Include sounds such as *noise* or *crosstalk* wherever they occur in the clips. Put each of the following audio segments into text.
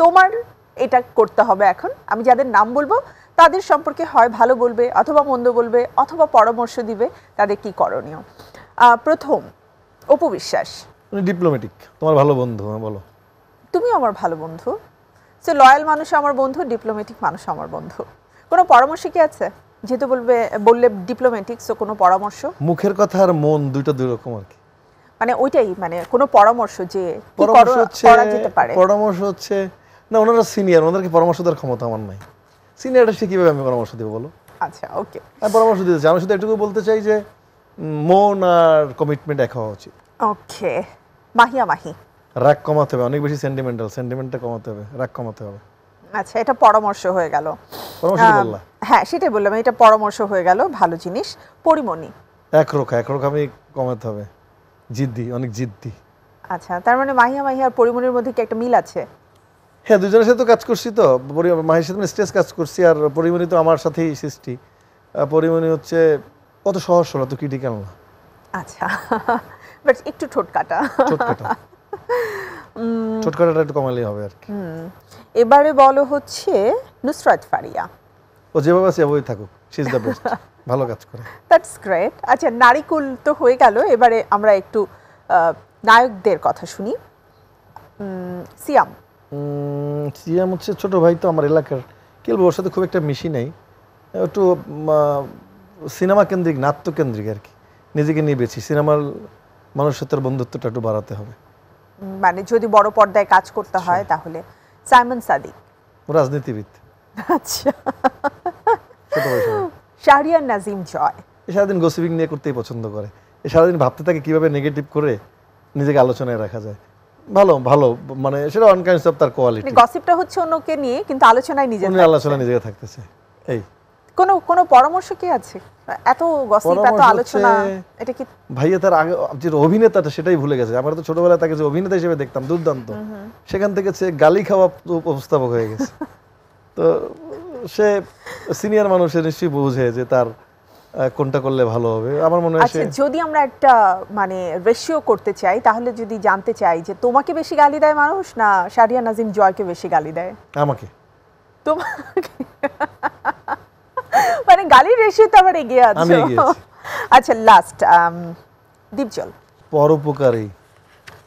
তোমার এটা করতে হবে এখন আমি যাদের নাম বলবো তাদের সম্পর্কে হয় ভালো বলবে অথবা মন্দ বলবে অথবা পরামর্শ দিবে তাদের কি করণীয় প্রথম উপবিশ্বাস ডিপ্লোম্যাটিক তোমার ভালো বন্ধু হ্যাঁ, বলো তুমি আমার ভালো বন্ধু সে লয়াল মানুষ আমার বন্ধু ডিপ্লোম্যাটিক মানুষ আমার বন্ধু কোনো পরামর্শ কি আছে যেহেতু বলবে বললে ডিপ্লোম্যাটিক সো কোনো পরামর্শ মুখের কথা আর মন দুইটা দুই রকম আর কি মানে ওইটাই মানে কোনো পরামর্শ যে পরামর্শ হচ্ছে পরামর্শ হচ্ছে না ওনারা সিনিয়র ওনাদেরকে পরামর্শ দেওয়ার ক্ষমতা আমার নাই সিনিয়রটা সে কীভাবে আমি পরামর্শ দেবো বলো আচ্ছা ওকে আমি পরামর্শ দিতে চাই আমি শুধু এটুকু বলতে চাই যে মন আর কমিটমেন্ট এক হওয়া উচিত ওকে মাহিয়া মাহি রাগ কমাতে হবে অনেক বেশি সেন্টিমেন্টাল সেন্টিমেন্টটা কমাতে হবে রাগ কমাতে হবে আচ্ছা এটা পরামর্শ হয়ে গেল হ্যাঁ সেটাই বললাম এটা পরামর্শ হয়ে গেল ভালো জিনিস পরিমণি এক রোখ এক রোখ আমি কমাতে হবে জিদ্দি অনেক জিদ্দি আচ্ছা তার মানে মাহিয়া মাহিয়া আর পরিমণির মধ্যে কি একটা মিল আছে হ্যাঁ দুজনের সাথে তো কাজ করছি তো মাহির সাথে মানে স্টেজ কাজ করছি আর পরিমণি তো আমার সাথেই সৃষ্টি পরিমণি হচ্ছে কত সহজ সরল তো ক্রিটিক্যাল না আচ্ছা বাট একটু ঠোঁট কাটা ঠোঁট কাটাটা একটু কমালেই হবে আর কি এবারে বলো হচ্ছে নুসরাত ফারিয়া ও যেভাবে আছে ওই থাকুক শি ইজ দ্য বেস্ট ভালো কাজ করে দ্যাটস গ্রেট আচ্ছা নারীকুল তো হয়ে গেল এবারে আমরা একটু নায়কদের কথা শুনি সিয়াম সিএম হচ্ছে ছোটো ভাই তো আমার এলাকার কেলবো ওর সাথে খুব একটা মিশি নেই একটু সিনেমা কেন্দ্রিক নাট্যকেন্দ্রিক আর কি নিজেকে নিয়ে বেছি সিনেমার মানুষের সাথে বন্ধুত্বটা একটু বাড়াতে হবে মানে যদি বড় পর্দায় কাজ করতে আচ্ছা। হয় তাহলে সাইমন সাদিক রাজনীতিবিদ আচ্ছা শাহরিয়ার নাজিম জয় সারাদিন গসিপিং নিয়ে করতেই পছন্দ করে সারাদিন ভাবতে থাকে কিভাবে নেগেটিভ করে নিজেকে আলোচনায় রাখা যায় ভালো ভালো মানে সেটা অনকাইন্ডস অফ তার কোয়ালিটি মানে গসিপটা হচ্ছে অন্যকে নিয়ে কিন্তু আলোচনায় নিজে উনি আলোচনায় নিজে থাকতেছে এই কোন কোন পরামর্শ কি আছে এত গসিপ এত আলোচনা এটা কি ভাইয়া তার আগে যে অভিনেতাটা সেটাই ভুলে গেছে আমরা তো ছোটবেলায় তাকে যে অভিনেতা হিসেবে দেখতাম দুর্দান্ত সেখান থেকে সে গালি খাওয়া উপস্থাপক হয়ে গেছে *laughs* তো সে সিনিয়র মানুষের নিশ্চয়ই বোঝে যে তার কোনটা করলে ভালো হবে আমার মনে হয় আচ্ছা, যদি আমরা একটা মানে রেশিও করতে চাই তাহলে যদি জানতে চাই যে তোমাকে বেশি গালি দেয় মানুষ না শারিয়া নাজিম জয়কে বেশি গালি দেয় আমাকে তোমাকে *laughs* মানে গালির রেশিও তো আবার এগিয়ে আছে *laughs* আচ্ছা লাস্ট um, দীপজল পরোপকারী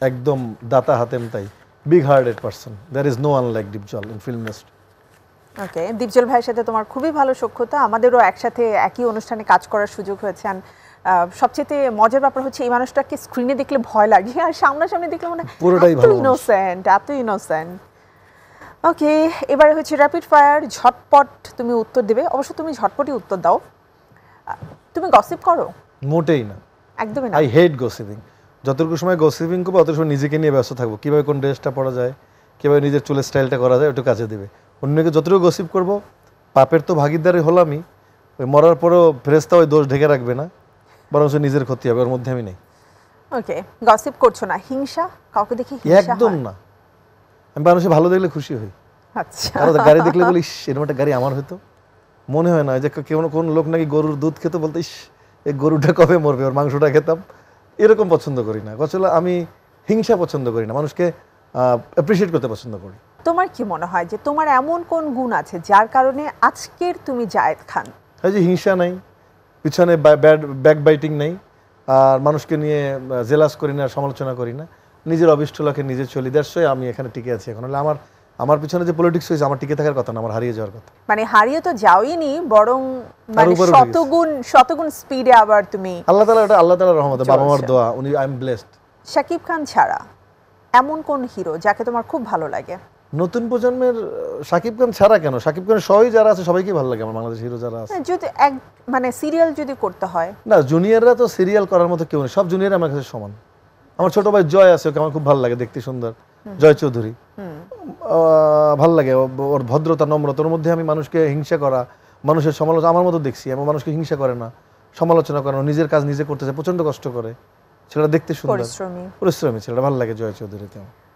একদম দাতা হাতেম তাই big hearted person there is no unlike Dipjol in film industry okay Dipjol ভাইয়ের সাথে তোমার খুবই ভালো সক্ষতা আমাদেরও একসাথে একই অনুষ্ঠানে কাজ করার সুযোগ হয়েছে সবচেয়ে মজার ব্যাপার হচ্ছে এই মানুষটাকে স্ক্রিনে দেখলে ভয় লাগে আর সামনাসামনি দেখলে মনে ইনোসেন্ট এত ইনোসেন্ট ওকে এবারে হচ্ছে র্যাপিড ফায়ার ঝটপট তুমি উত্তর দেবে অবশ্য তুমি ঝটপটই উত্তর দাও তুমি গসিপ করো মোটেই না একদমই না আই হেট গসিপিং যতটুকু সময় গসিপিং করবো অত সময় নিজেকে নিয়ে ব্যস্ত থাকবো কিভাবে কোন ড্রেসটা পরা যায় কিভাবে নিজের চুলের স্টাইলটা করা যায় একটু কাছে দেবে অন্যকে যতটুকু গসিপ করব পাপের তো ভাগিদারি আমি ওই মরার পরেও ফেরেস্তা ওই দোষ ঢেকে রাখবে না বরং সে নিজের ক্ষতি হবে ওর মধ্যে আমি নেই ওকে গসিপ করছো না হিংসা কাউকে একদম না আমি মানুষে ভালো দেখলে খুশি হই আচ্ছা গাড়ি দেখলে বলি এরকম একটা গাড়ি আমার মনে হয় না যে কেউ কোন লোক নাকি গরুর দুধ খেতে বলতে ইস এই গরুটা কবে মরবে ওর মাংসটা খেতাম এরকম পছন্দ করি না আসলে আমি হিংসা পছন্দ করি না মানুষকে অ্যাপ্রিসিয়েট করতে পছন্দ করি তোমার কি মনে হয় যে তোমার এমন কোন গুণ আছে যার কারণে আজকের তুমি জায়েদ খান এই যে হিংসা নাই পিছনে ব্যাক বাইটিং নাই আর মানুষকে নিয়ে জেলাস করি না সমালোচনা করি না নিজের অবিষ্টলাকে নিজে চলি দেশই আমি এখানে টিকে আছি এখন হলে আমার আমার পিছনে যে পলিটিক্স হয়েছে আমার টিকে থাকার কথা না আমার হারিয়ে যাওয়ার কথা মানে হারিয়ে তো যাওইনি বরং মানে শতগুণ শতগুণ স্পিডে আবার তুমি আল্লাহ তাআলা এটা আল্লাহ তাআলার রহমত বাবা মার দোয়া উনি I am blessed Shakib Khan ছাড়া এমন কোন হিরো যাকে তোমার খুব ভালো লাগে নতুন প্রজন্মের সাকিব খান ছাড়া কেন সাকিব খান সহই যারা আছে সবাইকে ভালো লাগে আমার বাংলাদেশ হিরো যারা আছে যদি এক মানে সিরিয়াল যদি করতে হয় না জুনিয়ররা তো সিরিয়াল করার মতো কেউ নেই সব জুনিয়র আমার কাছে সমান আমার ছোট ভাই জয় আছে ওকে আমার খুব ভালো লাগে দেখতে সুন্দর জয় চৌধুরী ভালো লাগে ওর ভদ্রতা নম্রতার মধ্যে আমি মানুষকে হিংসা করা মানুষের সমালোচনা আমার মতো দেখছি আমার মানুষকে হিংসা করে না সমালোচনা করে না নিজের কাজ নিজে করতেছে প্রচন্ড কষ্ট করে ছেলেটা দেখতে সুন্দর পরিশ্রমী ছেলেটা ভালো লাগে জয় চৌধুরীতে আমার